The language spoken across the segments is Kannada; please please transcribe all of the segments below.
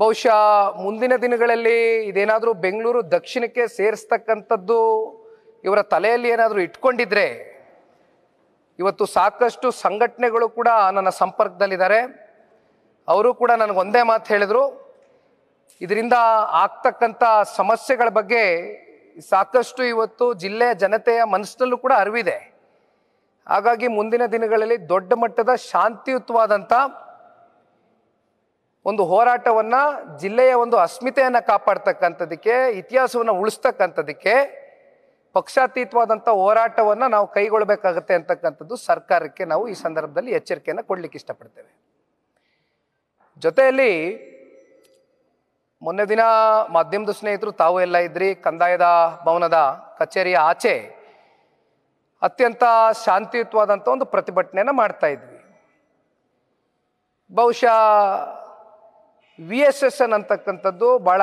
ಬಹುಶಃ ಮುಂದಿನ ದಿನಗಳಲ್ಲಿ ಇದೇನಾದರೂ ಬೆಂಗಳೂರು ದಕ್ಷಿಣಕ್ಕೆ ಸೇರಿಸ್ತಕ್ಕಂಥದ್ದು ಇವರ ತಲೆಯಲ್ಲಿ ಏನಾದರೂ ಇಟ್ಕೊಂಡಿದ್ರೆ ಇವತ್ತು ಸಾಕಷ್ಟು ಸಂಘಟನೆಗಳು ಕೂಡ ನನ್ನ ಸಂಪರ್ಕದಲ್ಲಿದ್ದಾರೆ ಅವರು ಕೂಡ ನನಗೊಂದೇ ಮಾತು ಹೇಳಿದರು ಇದರಿಂದ ಆಗ್ತಕ್ಕಂಥ ಸಮಸ್ಯೆಗಳ ಬಗ್ಗೆ ಸಾಕಷ್ಟು ಇವತ್ತು ಜಿಲ್ಲೆಯ ಜನತೆಯ ಮನಸ್ಸಿನಲ್ಲೂ ಕೂಡ ಅರಿವಿದೆ ಹಾಗಾಗಿ ಮುಂದಿನ ದಿನಗಳಲ್ಲಿ ದೊಡ್ಡ ಮಟ್ಟದ ಶಾಂತಿಯುತವಾದಂಥ ಒಂದು ಹೋರಾಟವನ್ನ ಜಿಲ್ಲೆಯ ಒಂದು ಅಸ್ಮಿತೆಯನ್ನು ಕಾಪಾಡ್ತಕ್ಕಂಥದ್ದಕ್ಕೆ ಇತಿಹಾಸವನ್ನು ಉಳಿಸ್ತಕ್ಕಂಥದಕ್ಕೆ ಪಕ್ಷಾತೀತವಾದಂಥ ಹೋರಾಟವನ್ನು ನಾವು ಕೈಗೊಳ್ಳಬೇಕಾಗತ್ತೆ ಅಂತಕ್ಕಂಥದ್ದು ಸರ್ಕಾರಕ್ಕೆ ನಾವು ಈ ಸಂದರ್ಭದಲ್ಲಿ ಎಚ್ಚರಿಕೆಯನ್ನು ಕೊಡ್ಲಿಕ್ಕೆ ಇಷ್ಟಪಡ್ತೇವೆ ಜೊತೆಯಲ್ಲಿ ಮೊನ್ನೆ ದಿನ ಮಾಧ್ಯಮದ ಸ್ನೇಹಿತರು ತಾವು ಎಲ್ಲ ಇದ್ರಿ ಕಂದಾಯದ ಭವನದ ಕಚೇರಿಯ ಆಚೆ ಅತ್ಯಂತ ಶಾಂತಿಯುತವಾದಂಥ ಒಂದು ಪ್ರತಿಭಟನೆಯನ್ನು ಮಾಡ್ತಾ ಇದ್ವಿ ಬಹುಶಃ ವಿ ಎಸ್ ಎಸ್ ಎನ್ ಅಂತಕ್ಕಂಥದ್ದು ಭಾಳ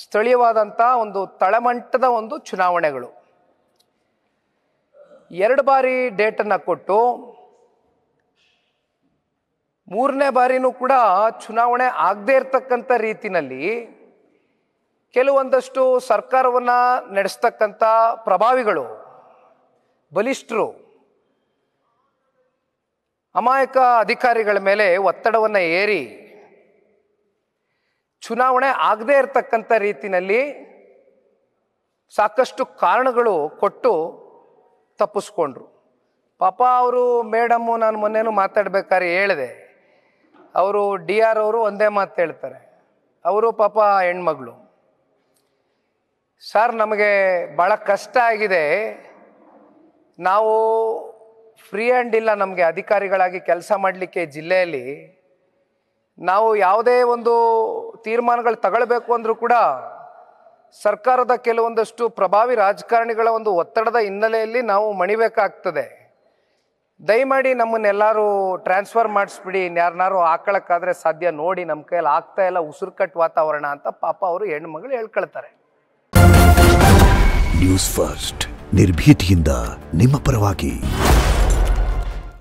ಸ್ಥಳೀಯವಾದಂಥ ಒಂದು ತಳಮಂಟದ ಒಂದು ಚುನಾವಣೆಗಳು ಎರಡು ಬಾರಿ ಡೇಟನ್ನು ಕೊಟ್ಟು ಮೂರನೇ ಬಾರಿನೂ ಕೂಡ ಚುನಾವಣೆ ಆಗದೇ ಇರತಕ್ಕಂಥ ರೀತಿಯಲ್ಲಿ ಕೆಲವೊಂದಷ್ಟು ಸರ್ಕಾರವನ್ನು ನಡೆಸ್ತಕ್ಕಂಥ ಪ್ರಭಾವಿಗಳು ಬಲಿಷ್ಠರು ಅಮಾಯಕ ಅಧಿಕಾರಿಗಳ ಮೇಲೆ ಒತ್ತಡವನ್ನು ಏರಿ ಚುನಾವಣೆ ಆಗದೇ ಇರತಕ್ಕಂಥ ರೀತಿಯಲ್ಲಿ ಸಾಕಷ್ಟು ಕಾರಣಗಳು ಕೊಟ್ಟು ತಪ್ಪಿಸ್ಕೊಂಡ್ರು ಪಾಪ ಅವರು ಮೇಡಮ್ಮು ನಾನು ಮೊನ್ನೆನೂ ಮಾತಾಡ್ಬೇಕಾದ್ರೆ ಹೇಳಿದೆ ಅವರು ಡಿ ಆರ್ ಅವರು ಒಂದೇ ಮಾತು ಹೇಳ್ತಾರೆ ಅವರು ಪಾಪ ಹೆಣ್ಮಗಳು ಸರ್ ನಮಗೆ ಭಾಳ ಕಷ್ಟ ಆಗಿದೆ ನಾವು ಫ್ರೀ ಆ್ಯಂಡ್ ಇಲ್ಲ ನಮಗೆ ಅಧಿಕಾರಿಗಳಾಗಿ ಕೆಲಸ ಮಾಡಲಿಕ್ಕೆ ಜಿಲ್ಲೆಯಲ್ಲಿ ನಾವು ಯಾವುದೇ ಒಂದು ತೀರ್ಮಾನಗಳು ತಗೊಳ್ಬೇಕು ಅಂದರೂ ಕೂಡ ಸರ್ಕಾರದ ಕೆಲವೊಂದಷ್ಟು ಪ್ರಭಾವಿ ರಾಜಕಾರಣಿಗಳ ಒಂದು ಒತ್ತಡದ ಹಿನ್ನೆಲೆಯಲ್ಲಿ ನಾವು ಮಣಿಬೇಕಾಗ್ತದೆ ದಯಮಾಡಿ ನಮ್ಮನ್ನೆಲ್ಲರೂ ಟ್ರಾನ್ಸ್ಫರ್ ಮಾಡಿಸ್ಬಿಡಿ ಇನ್ಯಾರನ್ನಾರು ಹಾಕೊಳ್ಳೋಕ್ಕಾದ್ರೆ ಸಾಧ್ಯ ನೋಡಿ ನಮ್ಮ ಕೈಯಲ್ಲಿ ಆಗ್ತಾ ಇಲ್ಲ ಉಸಿರು ವಾತಾವರಣ ಅಂತ ಪಾಪ ಅವರು ಹೆಣ್ಮಗಳು ಹೇಳ್ಕೊಳ್ತಾರೆ ನ್ಯೂಸ್ ಫಸ್ಟ್ ನಿರ್ಭೀತಿಯಿಂದ ನಿಮ್ಮ ಪರವಾಗಿ